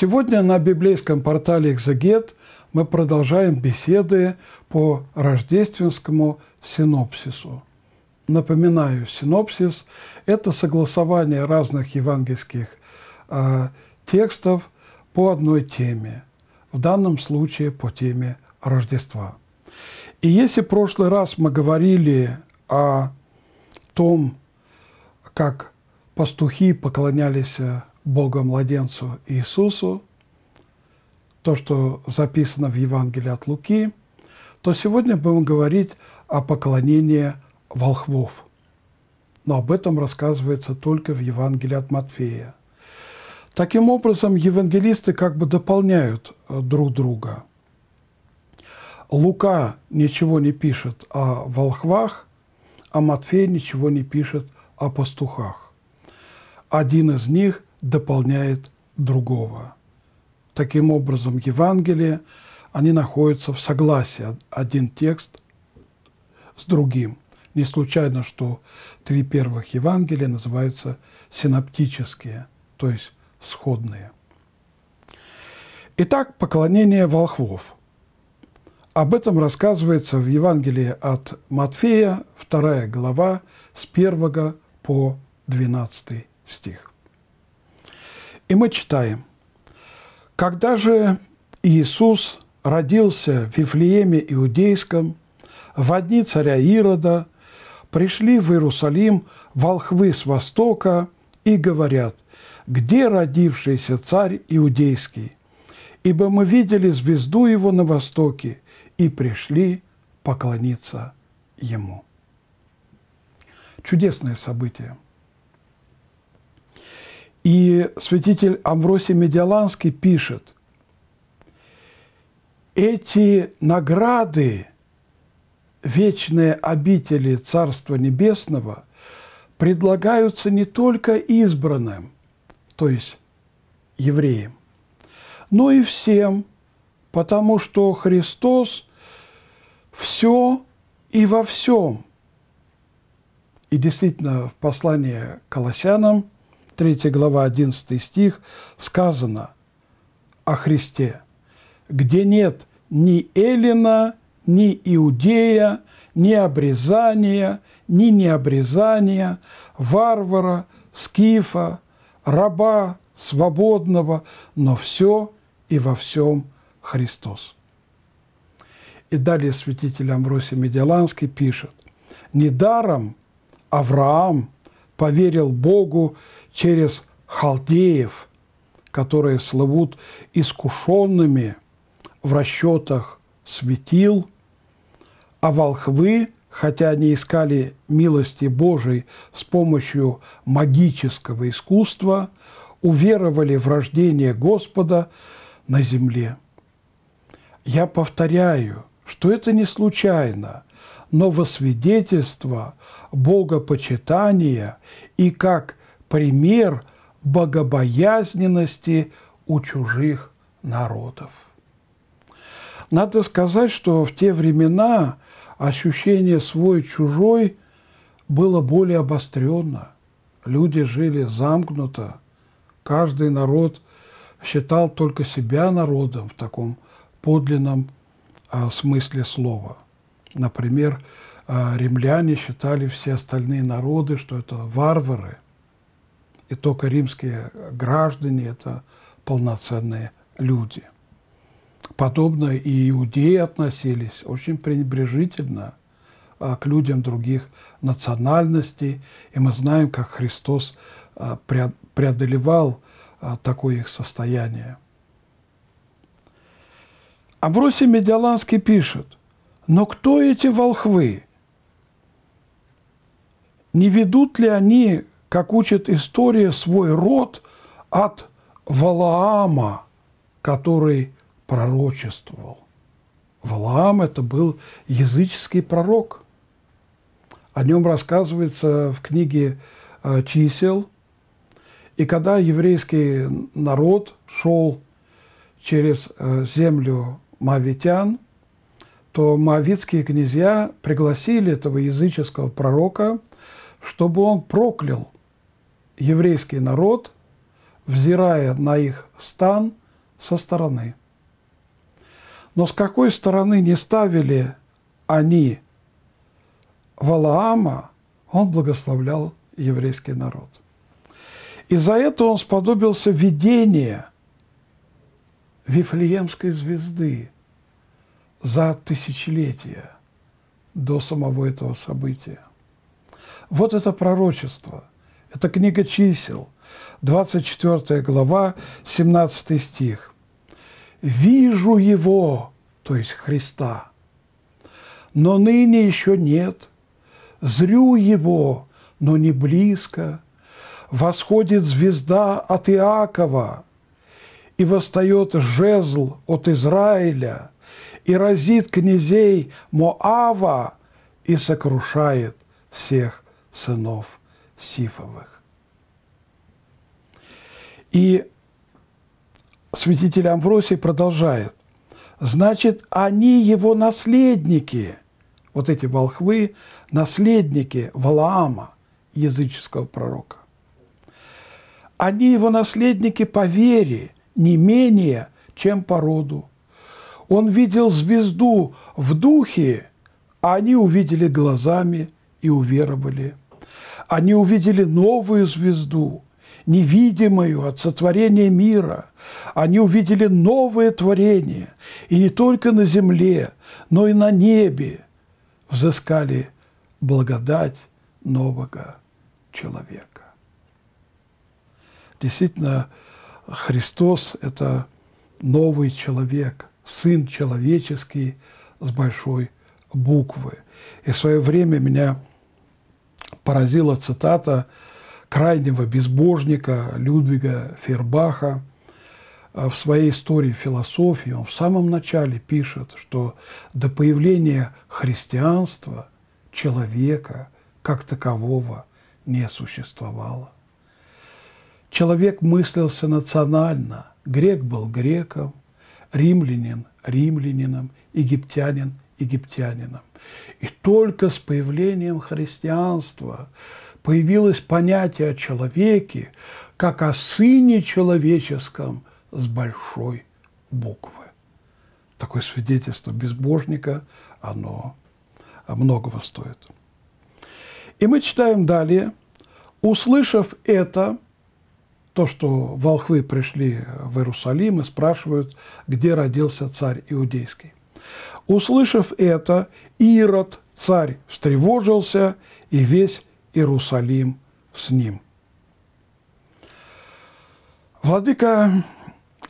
Сегодня на библейском портале «Экзегет» мы продолжаем беседы по рождественскому синопсису. Напоминаю, синопсис – это согласование разных евангельских э, текстов по одной теме, в данном случае по теме Рождества. И если в прошлый раз мы говорили о том, как пастухи поклонялись э, Бога-младенцу Иисусу, то, что записано в Евангелии от Луки, то сегодня будем говорить о поклонении волхвов. Но об этом рассказывается только в Евангелии от Матфея. Таким образом, евангелисты как бы дополняют э, друг друга. Лука ничего не пишет о волхвах, а Матфей ничего не пишет о пастухах. Один из них – дополняет другого. Таким образом, Евангелие, они находятся в согласии, один текст с другим. Не случайно, что три первых Евангелия называются синаптические, то есть сходные. Итак, поклонение волхвов. Об этом рассказывается в Евангелии от Матфея, 2 глава, с 1 по 12 стих. И мы читаем. «Когда же Иисус родился в Вифлееме Иудейском, в дни царя Ирода пришли в Иерусалим волхвы с востока и говорят, где родившийся царь Иудейский? Ибо мы видели звезду его на востоке и пришли поклониться ему». Чудесное событие – и святитель Амвросий Медиаланский пишет, эти награды вечные обители Царства Небесного предлагаются не только избранным, то есть евреям, но и всем, потому что Христос все и во всем. И действительно, в послании к Колоссянам – 3 глава, 11 стих, сказано о Христе, где нет ни Эллина, ни Иудея, ни обрезания, ни необрезания, варвара, скифа, раба, свободного, но все и во всем Христос. И далее святитель Амвросий Медиаланский пишет, «Недаром Авраам поверил Богу через халдеев, которые слывут искушенными в расчетах светил, а волхвы, хотя они искали милости Божией с помощью магического искусства, уверовали в рождение Господа на земле. Я повторяю, что это не случайно, но во свидетельство богопочитания и как пример богобоязненности у чужих народов. Надо сказать, что в те времена ощущение свой-чужой было более обостренно. Люди жили замкнуто. Каждый народ считал только себя народом в таком подлинном а, смысле слова. Например, а, римляне считали все остальные народы, что это варвары. И только римские граждане – это полноценные люди. Подобно и иудеи относились очень пренебрежительно а, к людям других национальностей. И мы знаем, как Христос а, преодолевал а, такое их состояние. Амвросий Медиаланский пишет, «Но кто эти волхвы? Не ведут ли они как учит история, свой род от Валаама, который пророчествовал. Валаам – это был языческий пророк. О нем рассказывается в книге э, «Чисел». И когда еврейский народ шел через э, землю мавитян, то мавитские князья пригласили этого языческого пророка, чтобы он проклял еврейский народ, взирая на их стан со стороны. Но с какой стороны не ставили они Валаама, он благословлял еврейский народ. И за это он сподобился видения Вифлеемской звезды за тысячелетия до самого этого события. Вот это пророчество – это книга чисел, 24 глава, 17 стих. «Вижу его», то есть Христа, «но ныне еще нет, зрю его, но не близко, восходит звезда от Иакова, и восстает жезл от Израиля, и разит князей Моава, и сокрушает всех сынов Сифовых. И святитель Амвросий продолжает. Значит, они его наследники, вот эти волхвы, наследники Валаама, языческого пророка. Они его наследники по вере, не менее, чем по роду. Он видел звезду в духе, а они увидели глазами и уверовали. Они увидели новую звезду, невидимую от сотворения мира. Они увидели новое творение, и не только на земле, но и на небе взыскали благодать нового человека. Действительно, Христос – это новый человек, Сын человеческий с большой буквы. И в свое время меня поразила цитата крайнего безбожника Людвига Фербаха а в своей истории философии. Он в самом начале пишет, что до появления христианства человека как такового не существовало. Человек мыслился национально. Грек был греком, римлянин – римлянином, египтянин – египтянином. И только с появлением христианства появилось понятие о человеке как о сыне человеческом с большой буквы. Такое свидетельство безбожника, оно многого стоит. И мы читаем далее. Услышав это, то, что волхвы пришли в Иерусалим и спрашивают, где родился царь иудейский. Услышав это, Ирод, царь, встревожился, и весь Иерусалим с ним. Владыка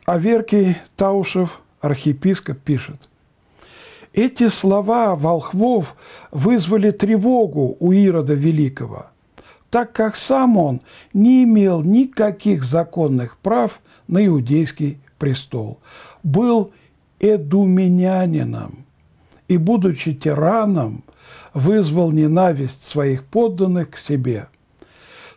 Аверкий Таушев, архиепископ, пишет. Эти слова волхвов вызвали тревогу у Ирода Великого, так как сам он не имел никаких законных прав на иудейский престол, был эдуменянином и, будучи тираном, вызвал ненависть своих подданных к себе.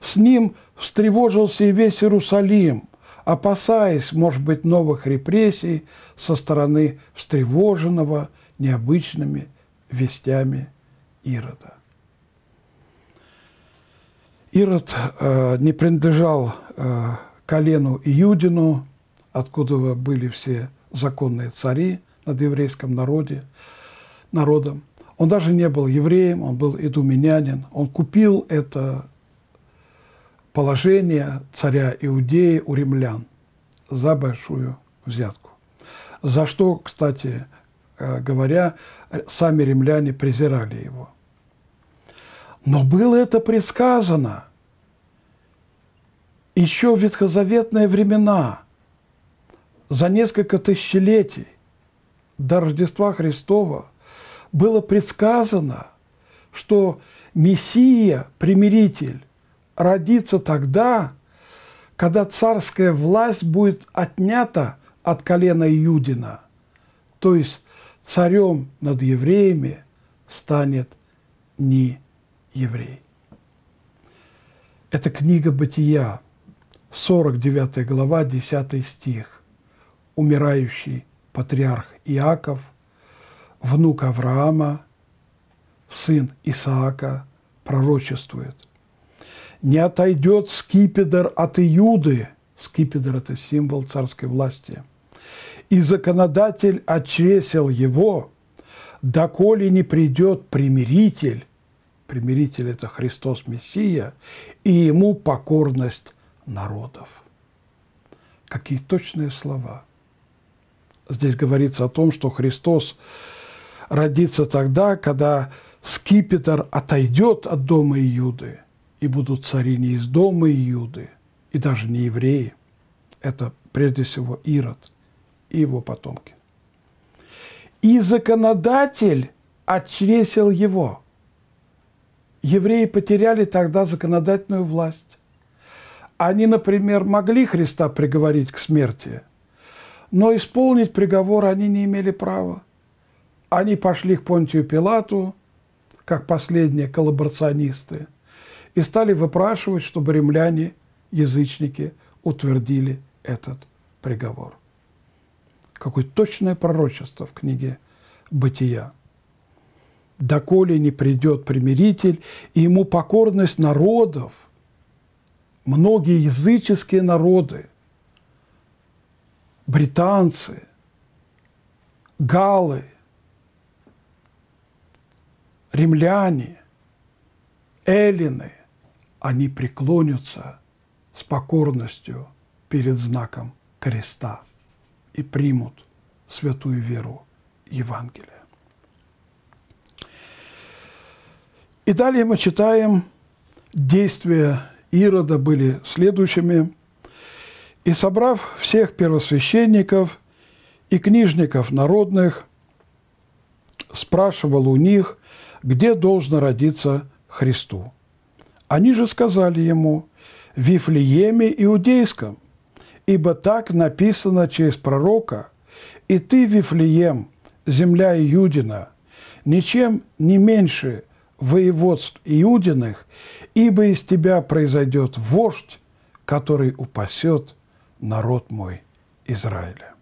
С ним встревожился и весь Иерусалим, опасаясь, может быть, новых репрессий со стороны встревоженного необычными вестями Ирода. Ирод э, не принадлежал э, колену Иудину, откуда были все законные цари над еврейском народе, народом. Он даже не был евреем, он был идуменянин. Он купил это положение царя Иудеи у римлян за большую взятку. За что, кстати э, говоря, сами римляне презирали его. Но было это предсказано еще в ветхозаветные времена, за несколько тысячелетий до Рождества Христова – было предсказано, что Мессия, примиритель, родится тогда, когда царская власть будет отнята от колена Юдина, то есть царем над евреями станет не еврей. Это книга Бытия, 49 глава, 10 стих. Умирающий патриарх Иаков – внук Авраама, сын Исаака, пророчествует. «Не отойдет скипидр от Иуды» – скипидр – это символ царской власти – «и законодатель отчесил его, доколе не придет примиритель» – примиритель – это Христос Мессия, «и ему покорность народов». Какие точные слова! Здесь говорится о том, что Христос родится тогда, когда скипетр отойдет от дома Иуды, и будут цари не из дома Иуды, и даже не евреи. Это прежде всего Ирод и его потомки. И законодатель отчресил его. Евреи потеряли тогда законодательную власть. Они, например, могли Христа приговорить к смерти, но исполнить приговор они не имели права. Они пошли к Понтию Пилату, как последние коллаборационисты, и стали выпрашивать, чтобы римляне, язычники, утвердили этот приговор. Какое точное пророчество в книге «Бытия» доколе не придет примиритель, и ему покорность народов, многие языческие народы, британцы, галы, римляне, эллины, они преклонятся с покорностью перед знаком креста и примут святую веру Евангелия. И далее мы читаем, действия Ирода были следующими. «И собрав всех первосвященников и книжников народных, спрашивал у них – где должно родиться Христу. Они же сказали ему в Вифлееме Иудейском, ибо так написано через пророка, «И ты, Вифлеем, земля Иудина, ничем не меньше воеводств Иудиных, ибо из тебя произойдет вождь, который упасет народ мой Израиля».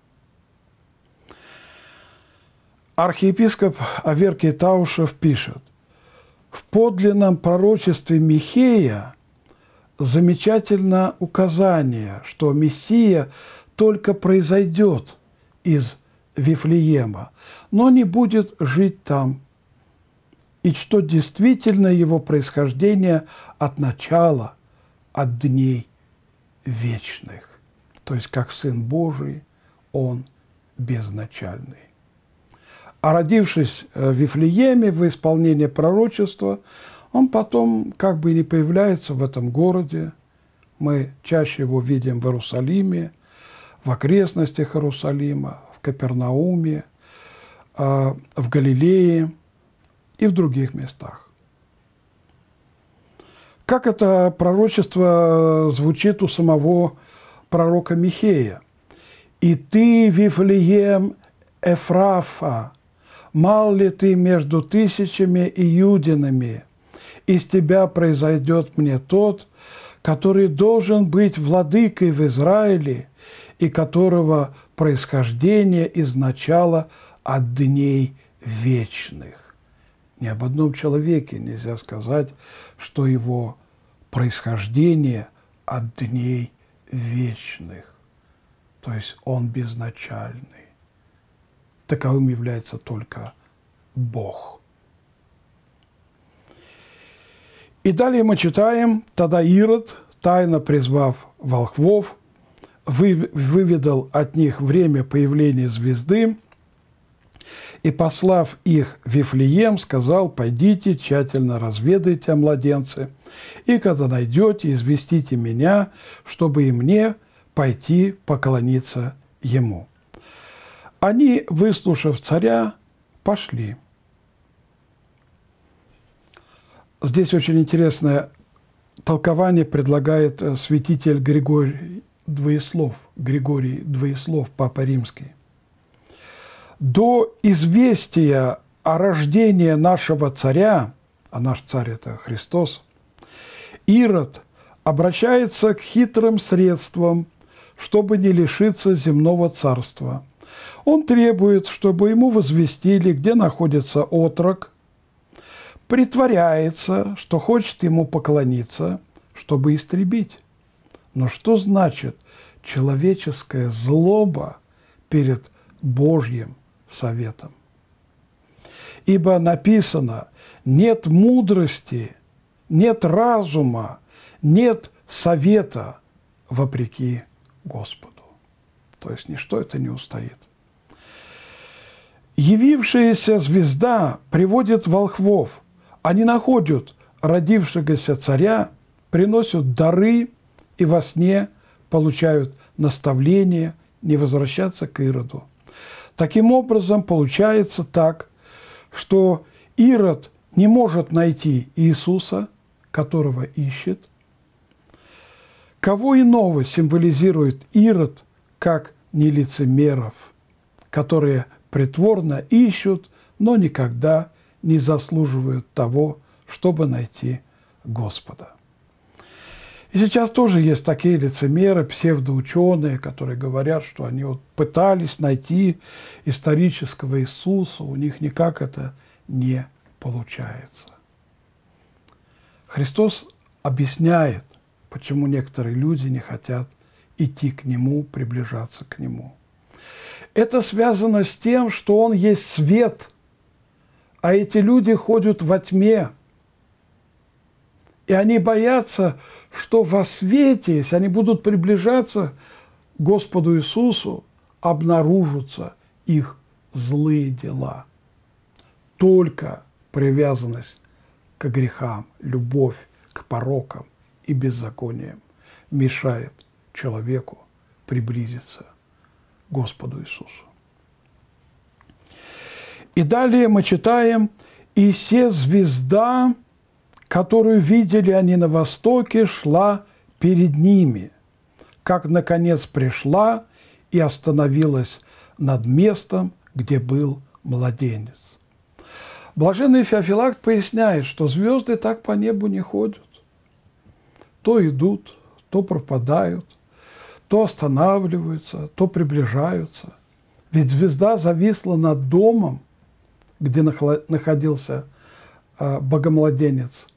Архиепископ Аверкий Таушев пишет, в подлинном пророчестве Михея замечательно указание, что Мессия только произойдет из Вифлеема, но не будет жить там, и что действительно его происхождение от начала, от дней вечных, то есть как Сын Божий, Он безначальный. А родившись э, в Вифлееме, в исполнении пророчества, он потом как бы и не появляется в этом городе. Мы чаще его видим в Иерусалиме, в окрестностях Иерусалима, в Капернауме, а, в Галилее и в других местах. Как это пророчество э, звучит у самого пророка Михея? «И ты, Вифлеем Эфрафа, мал ли ты между тысячами и юдинами? Из тебя произойдет мне тот, который должен быть владыкой в Израиле и которого происхождение изначало от дней вечных. Ни об одном человеке нельзя сказать, что его происхождение от дней вечных, то есть он безначальный таковым является только Бог. И далее мы читаем, тогда Ирод, тайно призвав волхвов, вы, выведал от них время появления звезды и, послав их в Вифлеем, сказал, «Пойдите, тщательно разведайте о младенце, и, когда найдете, известите меня, чтобы и мне пойти поклониться ему». Они, выслушав царя, пошли. Здесь очень интересное толкование предлагает э, святитель Григорий Двоеслов, Григорий Двоеслов, Папа Римский. До известия о рождении нашего царя, а наш царь – это Христос, Ирод обращается к хитрым средствам, чтобы не лишиться земного царства – он требует, чтобы ему возвестили, где находится отрок, притворяется, что хочет ему поклониться, чтобы истребить. Но что значит человеческая злоба перед Божьим советом? Ибо написано, нет мудрости, нет разума, нет совета вопреки Господу. То есть ничто это не устоит. Явившаяся звезда приводит волхвов. Они находят родившегося царя, приносят дары и во сне получают наставление не возвращаться к Ироду. Таким образом, получается так, что Ирод не может найти Иисуса, которого ищет. Кого иного символизирует Ирод – как нелицемеров, которые притворно ищут, но никогда не заслуживают того, чтобы найти Господа. И сейчас тоже есть такие лицемеры, псевдоученые, которые говорят, что они вот пытались найти исторического Иисуса, у них никак это не получается. Христос объясняет, почему некоторые люди не хотят идти к Нему, приближаться к Нему. Это связано с тем, что Он есть свет, а эти люди ходят во тьме. И они боятся, что во свете, если они будут приближаться к Господу Иисусу, обнаружатся их злые дела. Только привязанность к грехам, любовь к порокам и беззакониям мешает – человеку приблизиться к Господу Иисусу. И далее мы читаем, «И се звезда, которую видели они на востоке, шла перед ними, как, наконец, пришла и остановилась над местом, где был младенец». Блаженный Феофилакт поясняет, что звезды так по небу не ходят. То идут, то пропадают – то останавливаются, то приближаются. Ведь звезда зависла над домом, где находился а, богомладенец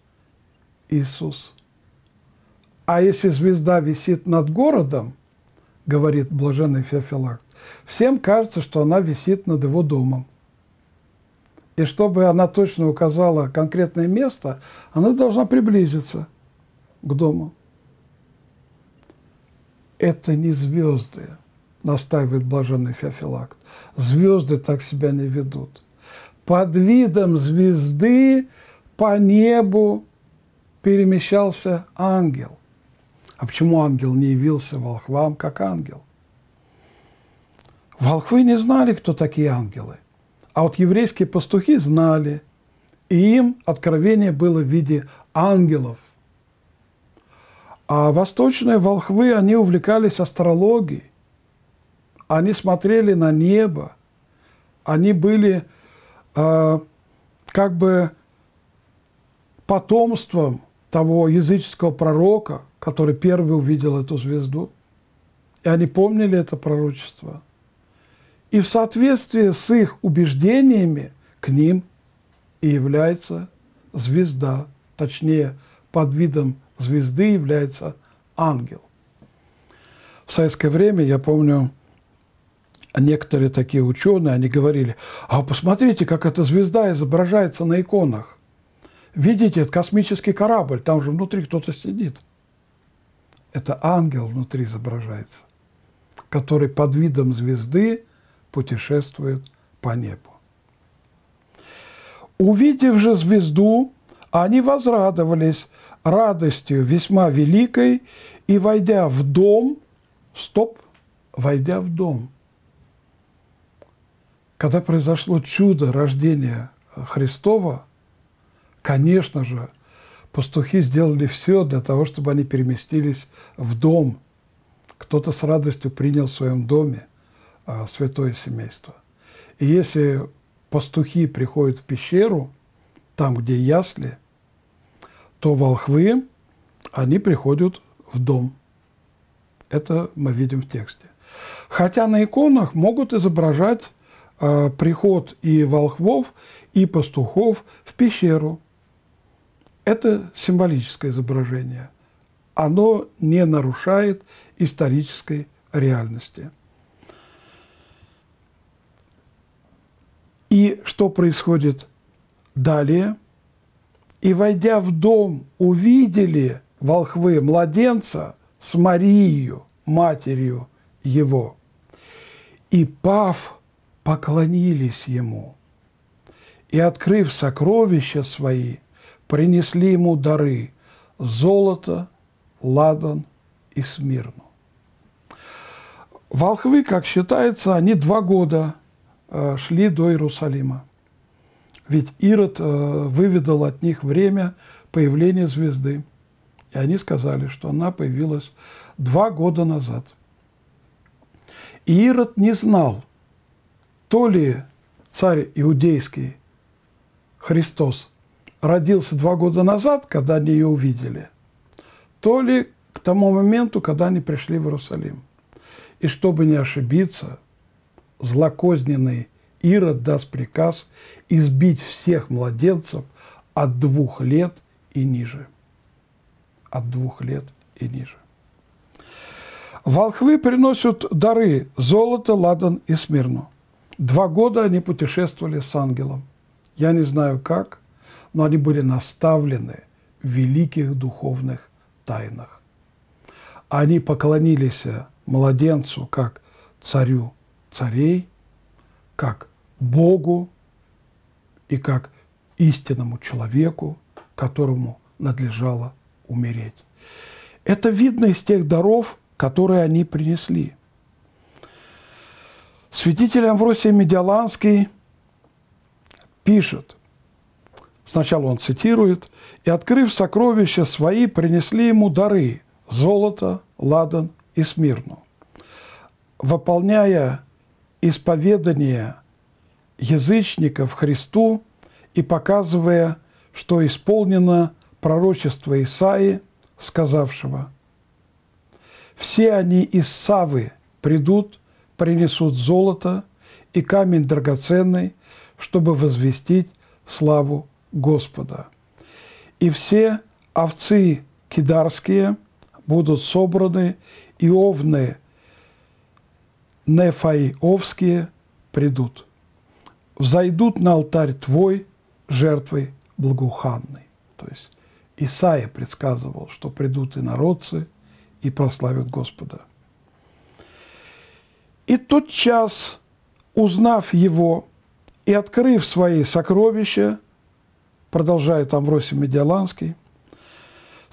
Иисус. А если звезда висит над городом, говорит блаженный Феофилакт, всем кажется, что она висит над его домом. И чтобы она точно указала конкретное место, она должна приблизиться к дому это не звезды, настаивает блаженный Феофилакт. Звезды так себя не ведут. Под видом звезды по небу перемещался ангел. А почему ангел не явился волхвам как ангел? Волхвы не знали, кто такие ангелы. А вот еврейские пастухи знали, и им откровение было в виде ангелов, а восточные волхвы, они увлекались астрологией, они смотрели на небо, они были э, как бы потомством того языческого пророка, который первый увидел эту звезду. И они помнили это пророчество. И в соответствии с их убеждениями к ним и является звезда, точнее, под видом звезды является ангел. В советское время, я помню, некоторые такие ученые, они говорили, а посмотрите, как эта звезда изображается на иконах. Видите, это космический корабль, там же внутри кто-то сидит. Это ангел внутри изображается, который под видом звезды путешествует по небу. Увидев же звезду, они возрадовались радостью весьма великой, и, войдя в дом, стоп, войдя в дом, когда произошло чудо рождения Христова, конечно же, пастухи сделали все для того, чтобы они переместились в дом. Кто-то с радостью принял в своем доме а, святое семейство. И если пастухи приходят в пещеру, там, где ясли – то волхвы, они приходят в дом. Это мы видим в тексте. Хотя на иконах могут изображать э, приход и волхвов, и пастухов в пещеру. Это символическое изображение. Оно не нарушает исторической реальности. И что происходит далее – и, войдя в дом, увидели волхвы младенца с Марией, матерью его. И, пав, поклонились ему. И, открыв сокровища свои, принесли ему дары – золото, ладан и смирну. Волхвы, как считается, они два года э, шли до Иерусалима. Ведь Ирод э, выведал от них время появления звезды. И они сказали, что она появилась два года назад. И Ирод не знал, то ли царь иудейский Христос родился два года назад, когда они ее увидели, то ли к тому моменту, когда они пришли в Иерусалим. И чтобы не ошибиться, злокозненный Ирод даст приказ избить всех младенцев от двух лет и ниже. От двух лет и ниже. Волхвы приносят дары – золото, ладан и смирну. Два года они путешествовали с ангелом. Я не знаю как, но они были наставлены в великих духовных тайнах. Они поклонились младенцу как царю царей, как Богу и как истинному человеку, которому надлежало умереть. Это видно из тех даров, которые они принесли. Святитель Амвросий Медиаланский пишет, сначала он цитирует, «И, открыв сокровища свои, принесли ему дары – золото, ладан и смирну. Выполняя исповедание – язычников Христу и показывая, что исполнено пророчество Исаи, сказавшего «Все они из Савы придут, принесут золото и камень драгоценный, чтобы возвестить славу Господа. И все овцы кидарские будут собраны, и овны нефаиовские придут» взойдут на алтарь твой жертвой благоуханной». То есть Исаия предсказывал, что придут и народцы, и прославят Господа. И тот час, узнав его и открыв свои сокровища, продолжает Амвросий Медиаланский –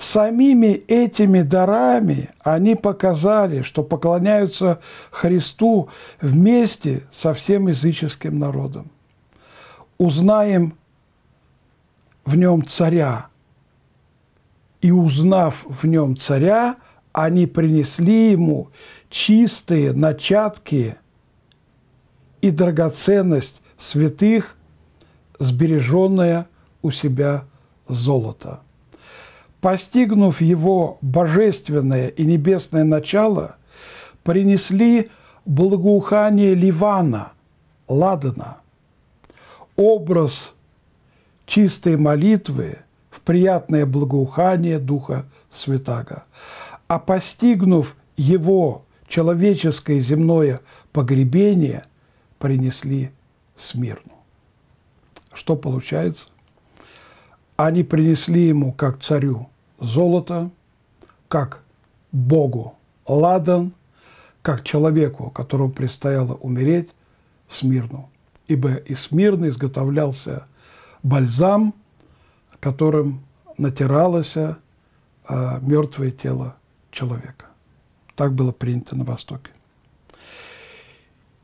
Самими этими дарами они показали, что поклоняются Христу вместе со всем языческим народом. Узнаем в нем царя. И узнав в нем царя, они принесли ему чистые начатки и драгоценность святых, сбереженное у себя золото постигнув его божественное и небесное начало, принесли благоухание Ливана, Ладана. Образ чистой молитвы в приятное благоухание Духа Святаго. А постигнув его человеческое земное погребение, принесли Смирну. Что получается? Они принесли ему, как царю, золото, как Богу ладан, как человеку, которому предстояло умереть, смирну. Ибо из смирно изготовлялся бальзам, которым натиралось э, мертвое тело человека. Так было принято на Востоке.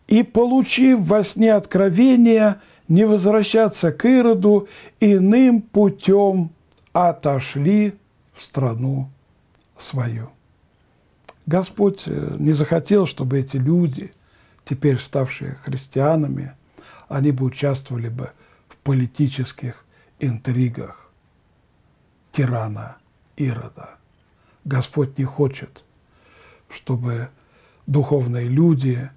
«И, получив во сне откровение, не возвращаться к Ироду, иным путем отошли страну свою. Господь э, не захотел, чтобы эти люди, теперь ставшие христианами, они бы участвовали бы в политических интригах тирана Ирода. Господь не хочет, чтобы духовные люди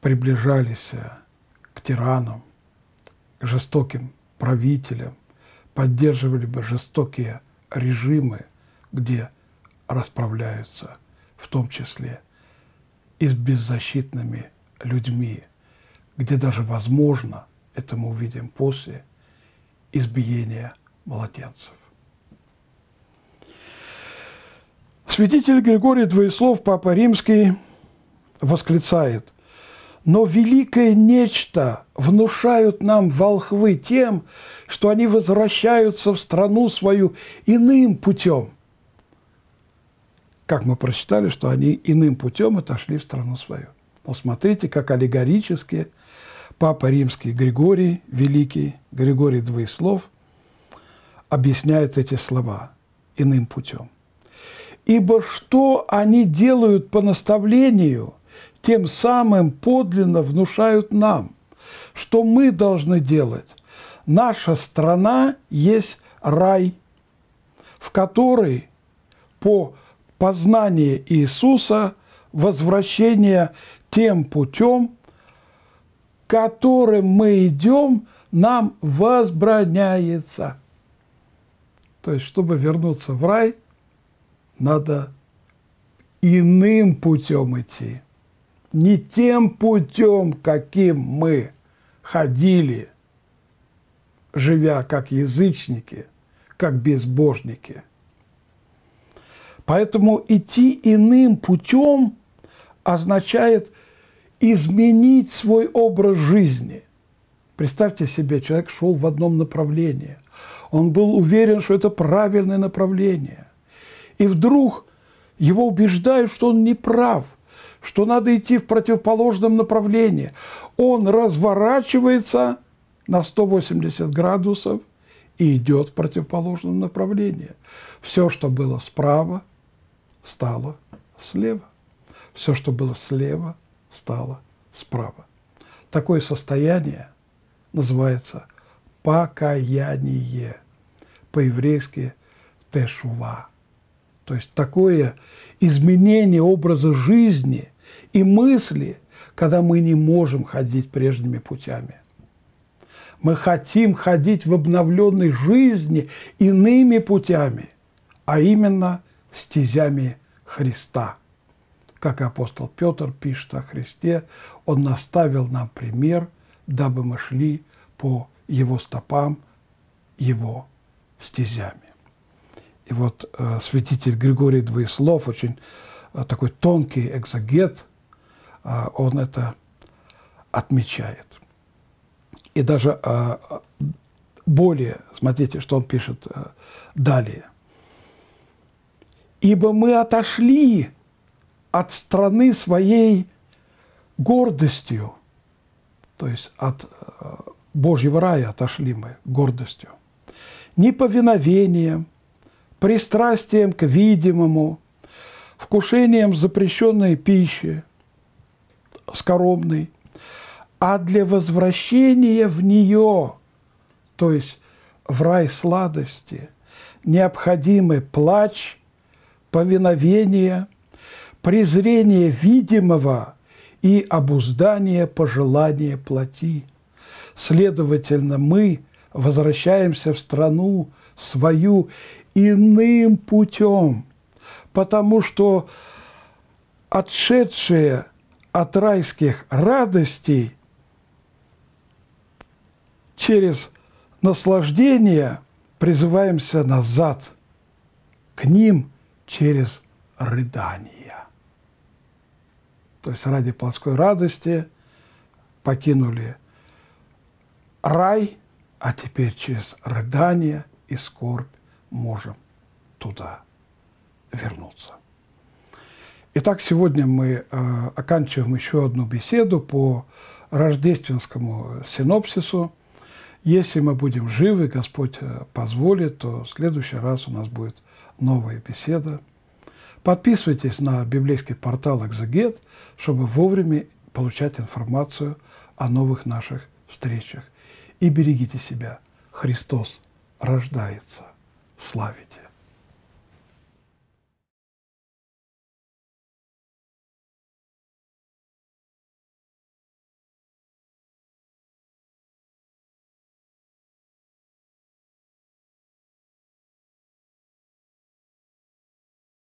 приближались э, к тиранам, к жестоким правителям, поддерживали бы жестокие режимы, где расправляются в том числе и с беззащитными людьми, где даже возможно, это мы увидим после, избиения младенцев. Святитель Григорий Двоеслов, Папа Римский, восклицает, «Но великое нечто внушают нам волхвы тем, что они возвращаются в страну свою иным путем, как мы прочитали, что они иным путем отошли в страну свою. Но смотрите, как аллегорически Папа Римский Григорий, Великий Григорий Двоеслов, объясняет эти слова иным путем. Ибо что они делают по наставлению, тем самым подлинно внушают нам, что мы должны делать. Наша страна есть рай, в который по познание Иисуса, возвращение тем путем, которым мы идем, нам возбраняется. То есть, чтобы вернуться в рай, надо иным путем идти. Не тем путем, каким мы ходили, живя как язычники, как безбожники – Поэтому идти иным путем означает изменить свой образ жизни. Представьте себе, человек шел в одном направлении. Он был уверен, что это правильное направление. И вдруг его убеждают, что он не прав, что надо идти в противоположном направлении. Он разворачивается на 180 градусов и идет в противоположном направлении. Все, что было справа, стало слева. Все, что было слева, стало справа. Такое состояние называется покаяние, по-еврейски тешува. То есть такое изменение образа жизни и мысли, когда мы не можем ходить прежними путями. Мы хотим ходить в обновленной жизни иными путями, а именно стезями Христа. Как апостол Петр пишет о Христе, Он наставил нам пример, дабы мы шли по Его стопам, Его стезями. И вот э, святитель Григорий Двоеслов, очень э, такой тонкий экзогет, э, он это отмечает. И даже э, э, более, смотрите, что он пишет э, далее ибо мы отошли от страны своей гордостью, то есть от э, Божьего рая отошли мы гордостью, неповиновением, пристрастием к видимому, вкушением запрещенной пищи, скоромной, а для возвращения в нее, то есть в рай сладости, необходимы плач – повиновение, презрение видимого и обуздание пожелания плоти. Следовательно, мы возвращаемся в страну свою иным путем, потому что отшедшие от райских радостей через наслаждение призываемся назад, к ним – через рыдания. То есть ради плотской радости покинули рай, а теперь через рыдание и скорбь можем туда вернуться. Итак, сегодня мы э, оканчиваем еще одну беседу по рождественскому синопсису. Если мы будем живы, Господь э, позволит, то в следующий раз у нас будет новая беседа. Подписывайтесь на библейский портал «Экзегет», чтобы вовремя получать информацию о новых наших встречах. И берегите себя. Христос рождается. Славите!